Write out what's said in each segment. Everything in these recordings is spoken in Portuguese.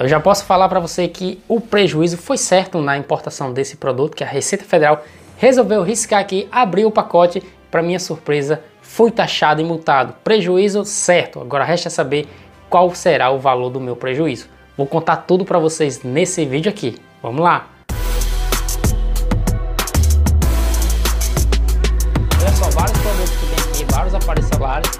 Então, eu já posso falar para você que o prejuízo foi certo na importação desse produto, que a Receita Federal resolveu riscar aqui, abriu o pacote, para minha surpresa, fui taxado e multado. Prejuízo certo. Agora resta saber qual será o valor do meu prejuízo. Vou contar tudo para vocês nesse vídeo aqui. Vamos lá. Olha só, vários produtos que tem aqui, vários aparelhos celulares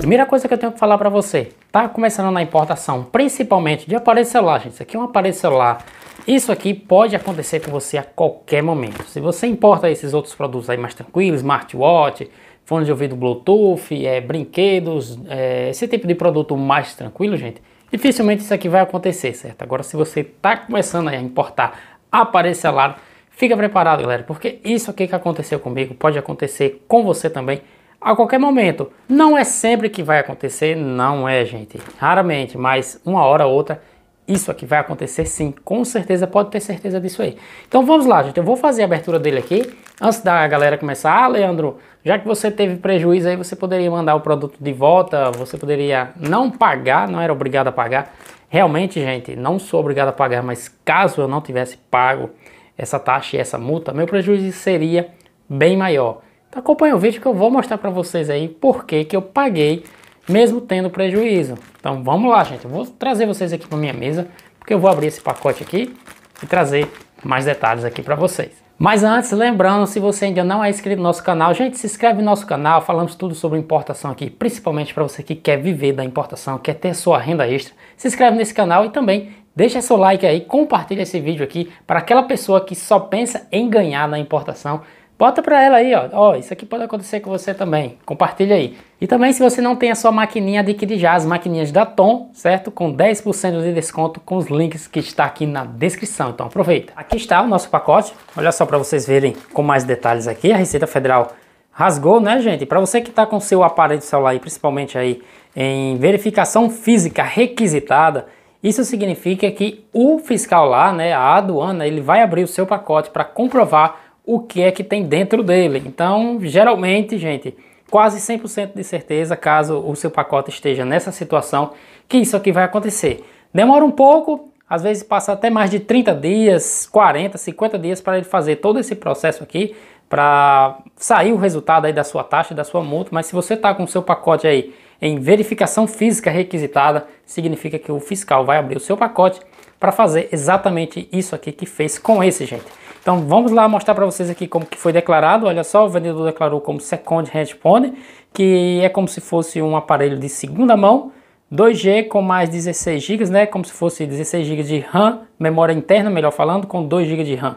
Primeira coisa que eu tenho que falar para você, tá começando na importação, principalmente de aparelho celular, gente. Isso aqui é um aparelho celular. Isso aqui pode acontecer com você a qualquer momento. Se você importa esses outros produtos aí mais tranquilos, smartwatch, fone de ouvido Bluetooth, é, brinquedos, é, esse tipo de produto mais tranquilo, gente, dificilmente isso aqui vai acontecer, certo? Agora, se você está começando a importar aparelho celular, fica preparado, galera, porque isso aqui que aconteceu comigo pode acontecer com você também a qualquer momento. Não é sempre que vai acontecer, não é, gente. Raramente, mas uma hora ou outra isso aqui vai acontecer sim, com certeza, pode ter certeza disso aí. Então vamos lá, gente, eu vou fazer a abertura dele aqui, antes da galera começar. Ah, Leandro, já que você teve prejuízo aí, você poderia mandar o produto de volta, você poderia não pagar, não era obrigado a pagar. Realmente, gente, não sou obrigado a pagar, mas caso eu não tivesse pago essa taxa e essa multa, meu prejuízo seria bem maior. Então acompanha o vídeo que eu vou mostrar para vocês aí por que eu paguei mesmo tendo prejuízo. Então vamos lá, gente. Eu vou trazer vocês aqui para minha mesa, porque eu vou abrir esse pacote aqui e trazer mais detalhes aqui para vocês. Mas antes, lembrando, se você ainda não é inscrito no nosso canal, gente, se inscreve no nosso canal, falamos tudo sobre importação aqui, principalmente para você que quer viver da importação, quer ter sua renda extra. Se inscreve nesse canal e também deixa seu like aí, compartilha esse vídeo aqui para aquela pessoa que só pensa em ganhar na importação Bota para ela aí, ó. ó, isso aqui pode acontecer com você também. Compartilha aí. E também se você não tem a sua maquininha, adquire já as maquininhas da Tom, certo? Com 10% de desconto com os links que está aqui na descrição. Então aproveita. Aqui está o nosso pacote. Olha só para vocês verem com mais detalhes aqui. A Receita Federal rasgou, né, gente? Para você que está com seu aparelho celular aí, principalmente aí em verificação física requisitada, isso significa que o fiscal lá, né, a aduana, ele vai abrir o seu pacote para comprovar o que é que tem dentro dele. Então, geralmente, gente, quase 100% de certeza, caso o seu pacote esteja nessa situação, que isso aqui vai acontecer. Demora um pouco, às vezes passa até mais de 30 dias, 40, 50 dias para ele fazer todo esse processo aqui, para sair o resultado aí da sua taxa, da sua multa, mas se você está com o seu pacote aí em verificação física requisitada, significa que o fiscal vai abrir o seu pacote para fazer exatamente isso aqui que fez com esse, gente. Então vamos lá mostrar para vocês aqui como que foi declarado. Olha só, o vendedor declarou como second hand phone, que é como se fosse um aparelho de segunda mão, 2G com mais 16 GB, né? Como se fosse 16 GB de RAM, memória interna, melhor falando, com 2 GB de RAM.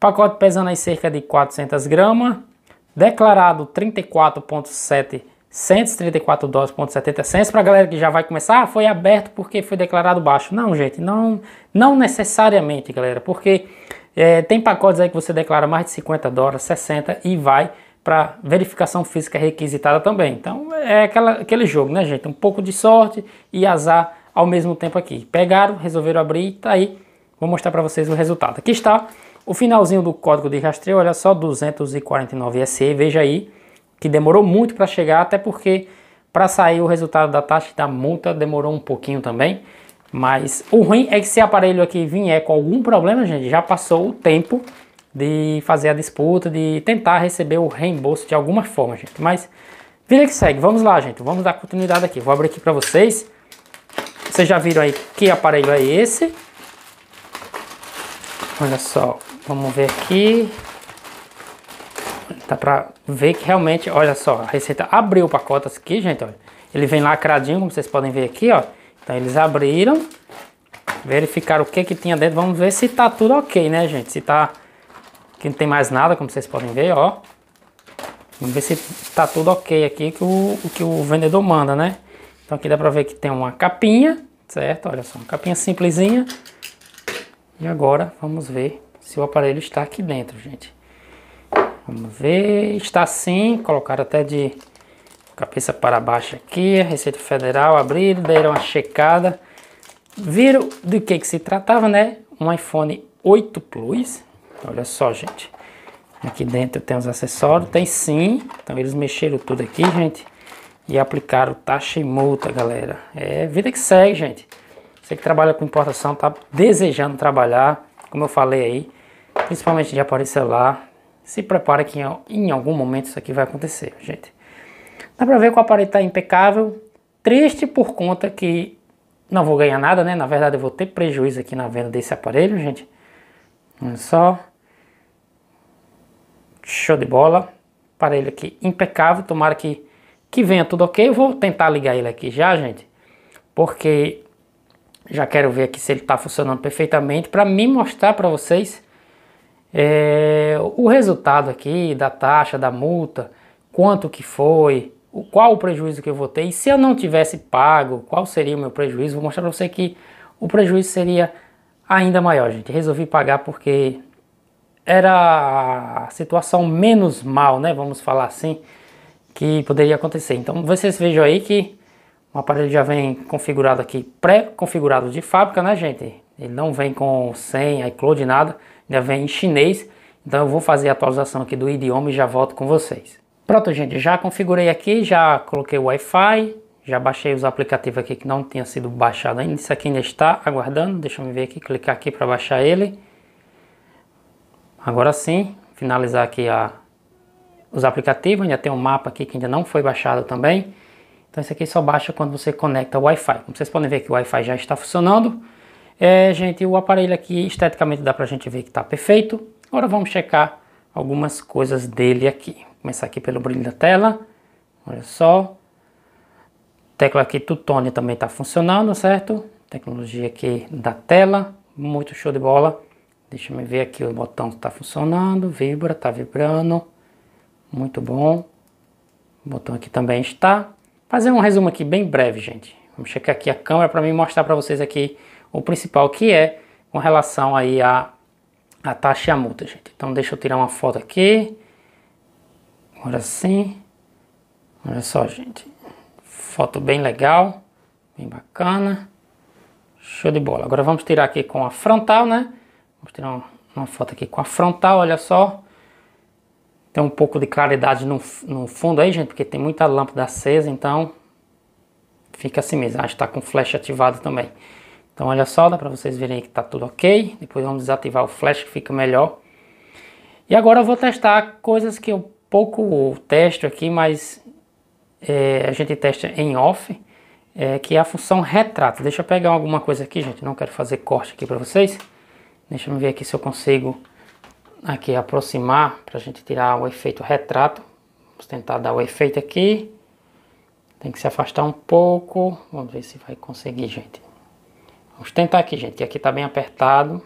Pacote pesando aí cerca de 400 gramas, declarado 34.7 134 para a galera que já vai começar, ah, foi aberto porque foi declarado baixo. Não, gente, não, não necessariamente, galera, porque é, tem pacotes aí que você declara mais de 50 dólares, 60 e vai para verificação física requisitada também. Então é aquela, aquele jogo, né, gente? Um pouco de sorte e azar ao mesmo tempo aqui. Pegaram, resolveram abrir, tá aí. Vou mostrar para vocês o resultado. Aqui está o finalzinho do código de rastreio, olha só, 249 SE, veja aí, que demorou muito para chegar, até porque para sair o resultado da taxa da multa demorou um pouquinho também. Mas o ruim é que se aparelho aqui vier é com algum problema, gente, já passou o tempo de fazer a disputa, de tentar receber o reembolso de alguma forma, gente. Mas vira que segue, vamos lá, gente, vamos dar continuidade aqui. Vou abrir aqui para vocês. Vocês já viram aí que aparelho é esse. Olha só, vamos ver aqui. Tá pra ver que realmente, olha só, a receita abriu o pacote aqui, gente, olha. Ele vem lacradinho, como vocês podem ver aqui, ó. Então eles abriram, verificaram o que que tinha dentro. Vamos ver se tá tudo ok, né, gente? Se tá... Aqui não tem mais nada, como vocês podem ver, ó. Vamos ver se tá tudo ok aqui, que o, que o vendedor manda, né? Então aqui dá pra ver que tem uma capinha, certo? Olha só, uma capinha simplesinha. E agora vamos ver se o aparelho está aqui dentro, gente. Vamos ver, está sim, colocar até de Cabeça para baixo aqui, Receita Federal abriram, deram uma checada. Viram do que, que se tratava, né? Um iPhone 8 Plus. Olha só, gente. Aqui dentro tem os acessórios, tem sim. Então eles mexeram tudo aqui, gente. E aplicaram taxa e multa, galera. É vida que segue, gente. Você que trabalha com importação, tá desejando trabalhar, como eu falei aí, principalmente de aparecer lá, se prepara que em algum momento isso aqui vai acontecer, gente. Dá para ver que o aparelho está impecável. Triste por conta que não vou ganhar nada, né? Na verdade, eu vou ter prejuízo aqui na venda desse aparelho, gente. Olha só. Show de bola. Aparelho aqui impecável. Tomara que, que venha tudo ok. Eu vou tentar ligar ele aqui já, gente. Porque já quero ver aqui se ele está funcionando perfeitamente. Para me mostrar para vocês é, o resultado aqui da taxa, da multa. Quanto que foi qual o prejuízo que eu vou ter e se eu não tivesse pago, qual seria o meu prejuízo. Vou mostrar para você que o prejuízo seria ainda maior, gente. Resolvi pagar porque era a situação menos mal, né? Vamos falar assim, que poderia acontecer. Então vocês vejam aí que o aparelho já vem configurado aqui, pré-configurado de fábrica, né, gente? Ele não vem com senha, iCloud, nada, ainda vem em chinês. Então eu vou fazer a atualização aqui do idioma e já volto com vocês. Pronto, gente, já configurei aqui, já coloquei o Wi-Fi, já baixei os aplicativos aqui que não tinha sido baixado ainda. Isso aqui ainda está aguardando. Deixa eu ver aqui, clicar aqui para baixar ele. Agora sim, finalizar aqui a, os aplicativos. Ainda tem um mapa aqui que ainda não foi baixado também. Então isso aqui só baixa quando você conecta o Wi-Fi. Como vocês podem ver que o Wi-Fi já está funcionando. É, gente, o aparelho aqui esteticamente dá para a gente ver que está perfeito. Agora vamos checar algumas coisas dele aqui. Começar aqui pelo brilho da tela. Olha só. Tecla aqui Tutone também está funcionando, certo? Tecnologia aqui da tela. Muito show de bola. Deixa eu ver aqui o botão está funcionando. Vibra, está vibrando. Muito bom. O botão aqui também está. Fazer um resumo aqui bem breve, gente. Vamos checar aqui a câmera para mim mostrar para vocês aqui o principal que é com relação aí a, a taxa e a multa, gente. Então deixa eu tirar uma foto aqui. Agora sim. Olha só, gente. Foto bem legal. Bem bacana. Show de bola. Agora vamos tirar aqui com a frontal, né? Vamos tirar uma, uma foto aqui com a frontal, olha só. Tem um pouco de claridade no, no fundo aí, gente, porque tem muita lâmpada acesa, então fica assim mesmo. que está com flash ativado também. Então olha só, dá para vocês verem que está tudo ok. Depois vamos desativar o flash que fica melhor. E agora eu vou testar coisas que eu pouco teste aqui, mas é, a gente testa em off, é, que é a função retrato. Deixa eu pegar alguma coisa aqui, gente. Não quero fazer corte aqui para vocês. Deixa eu ver aqui se eu consigo aqui aproximar para a gente tirar o efeito retrato. Vamos tentar dar o efeito aqui. Tem que se afastar um pouco. Vamos ver se vai conseguir, gente. Vamos tentar aqui, gente. Aqui está bem apertado.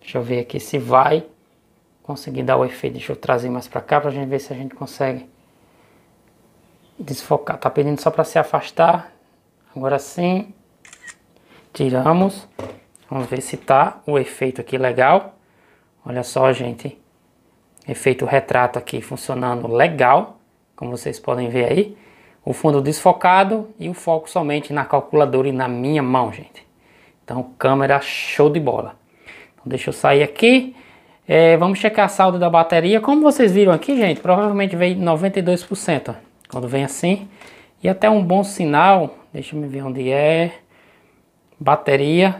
Deixa eu ver aqui se vai conseguir dar o efeito. Deixa eu trazer mais para cá para a gente ver se a gente consegue desfocar. Tá pedindo só para se afastar. Agora sim. Tiramos. Vamos ver se tá o efeito aqui legal. Olha só, gente. Efeito retrato aqui funcionando legal. Como vocês podem ver aí. O fundo desfocado e o foco somente na calculadora e na minha mão, gente. Então, câmera show de bola. Então, deixa eu sair aqui. É, vamos checar a saldo da bateria. Como vocês viram aqui, gente, provavelmente vem 92%. Ó, quando vem assim. E até um bom sinal. Deixa eu ver onde é. Bateria.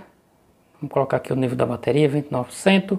Vamos colocar aqui o nível da bateria, 29%.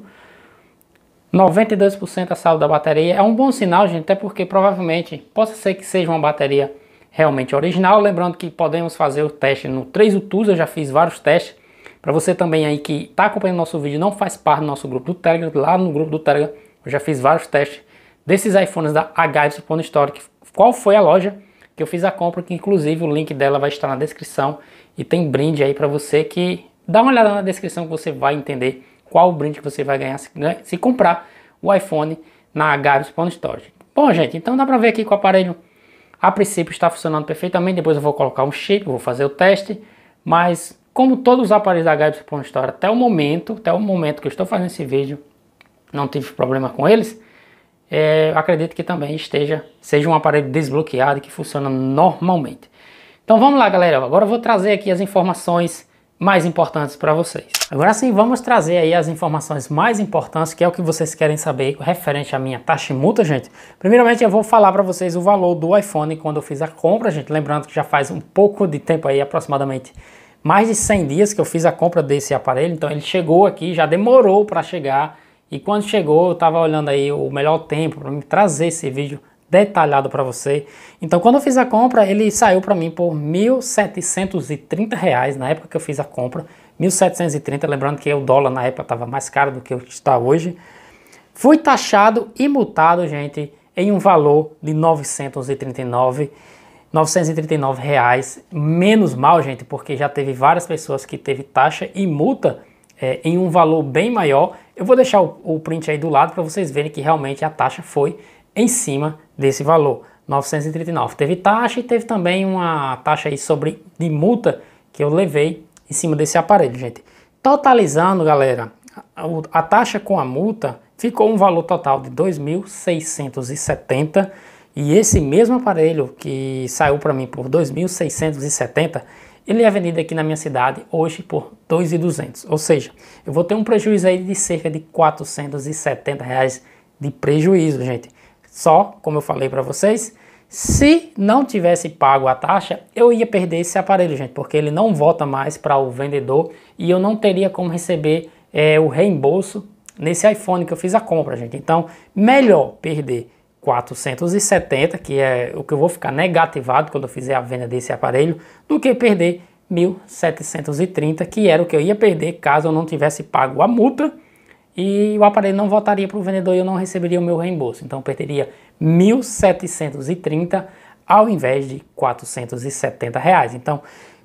92% a saldo da bateria. É um bom sinal, gente, até porque provavelmente possa ser que seja uma bateria realmente original. Lembrando que podemos fazer o teste no 3 Utus, eu já fiz vários testes. Para você também aí que está acompanhando nosso vídeo não faz parte do nosso grupo do Telegram, lá no grupo do Telegram eu já fiz vários testes desses iPhones da HY Supone Store, qual foi a loja que eu fiz a compra, que inclusive o link dela vai estar na descrição e tem brinde aí para você que dá uma olhada na descrição que você vai entender qual o brinde que você vai ganhar se, né, se comprar o iPhone na HY Supone Store. Bom, gente, então dá para ver aqui que o aparelho a princípio está funcionando perfeitamente, depois eu vou colocar um chip, vou fazer o teste, mas como todos os aparelhos da Gaips é Store até o momento, até o momento que eu estou fazendo esse vídeo, não tive problema com eles, é, acredito que também esteja, seja um aparelho desbloqueado que funciona normalmente. Então vamos lá galera, agora eu vou trazer aqui as informações mais importantes para vocês. Agora sim, vamos trazer aí as informações mais importantes, que é o que vocês querem saber referente à minha taxa e multa, gente. Primeiramente, eu vou falar para vocês o valor do iPhone quando eu fiz a compra, gente. Lembrando que já faz um pouco de tempo aí, aproximadamente mais de 100 dias que eu fiz a compra desse aparelho, então ele chegou aqui, já demorou para chegar. E quando chegou, eu estava olhando aí o melhor tempo para me trazer esse vídeo detalhado para você. Então, quando eu fiz a compra, ele saiu para mim por R$ 1.730 reais, na época que eu fiz a compra. 1.730, lembrando que o dólar na época estava mais caro do que está hoje. Fui taxado e multado, gente, em um valor de 939 939 reais. Menos mal, gente, porque já teve várias pessoas que teve taxa e multa é, em um valor bem maior. Eu vou deixar o, o print aí do lado para vocês verem que realmente a taxa foi em cima desse valor. 939. Teve taxa e teve também uma taxa aí sobre de multa que eu levei em cima desse aparelho, gente. Totalizando, galera, a, a taxa com a multa ficou um valor total de 2.670 e esse mesmo aparelho que saiu para mim por 2.670, ele é vendido aqui na minha cidade hoje por 2.200. Ou seja, eu vou ter um prejuízo aí de cerca de 470 reais de prejuízo, gente. Só, como eu falei para vocês, se não tivesse pago a taxa, eu ia perder esse aparelho, gente, porque ele não volta mais para o vendedor e eu não teria como receber é, o reembolso nesse iPhone que eu fiz a compra, gente. Então, melhor perder 470, que é o que eu vou ficar negativado quando eu fizer a venda desse aparelho, do que perder 1.730, que era o que eu ia perder caso eu não tivesse pago a multa e o aparelho não voltaria para o vendedor e eu não receberia o meu reembolso. Então eu perderia 1.730 ao invés de 470 reais. Então,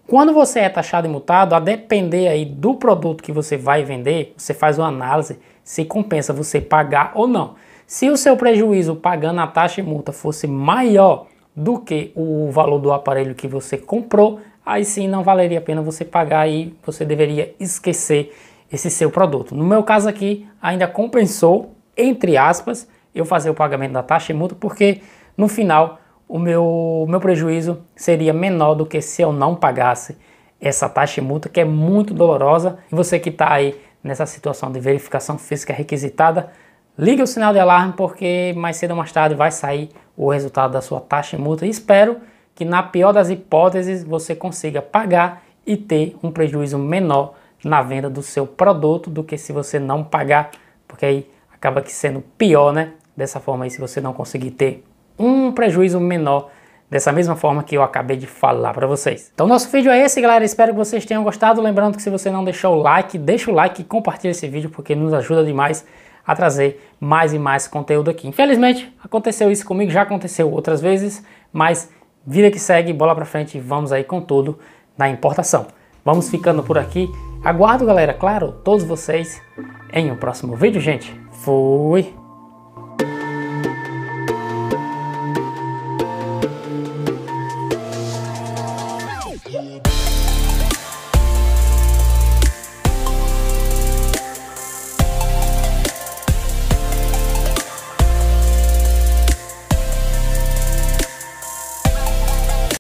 quando você é taxado e multado, a depender aí do produto que você vai vender, você faz uma análise se compensa você pagar ou não. Se o seu prejuízo pagando a taxa e multa fosse maior do que o valor do aparelho que você comprou, aí sim não valeria a pena você pagar e você deveria esquecer esse seu produto. No meu caso aqui, ainda compensou, entre aspas, eu fazer o pagamento da taxa e multa, porque no final o meu, meu prejuízo seria menor do que se eu não pagasse essa taxa e multa, que é muito dolorosa. E você que está aí nessa situação de verificação física requisitada, Liga o sinal de alarme porque mais cedo ou mais tarde vai sair o resultado da sua taxa e multa. E espero que na pior das hipóteses você consiga pagar e ter um prejuízo menor na venda do seu produto do que se você não pagar, porque aí acaba que sendo pior, né? Dessa forma aí, se você não conseguir ter um prejuízo menor dessa mesma forma que eu acabei de falar para vocês. Então nosso vídeo é esse, galera. Espero que vocês tenham gostado. Lembrando que se você não deixou o like, deixa o like e compartilha esse vídeo porque nos ajuda demais a trazer mais e mais conteúdo aqui. Infelizmente, aconteceu isso comigo, já aconteceu outras vezes, mas vida que segue, bola para frente, vamos aí com tudo na importação. Vamos ficando por aqui. Aguardo, galera, claro, todos vocês em um próximo vídeo, gente. Fui!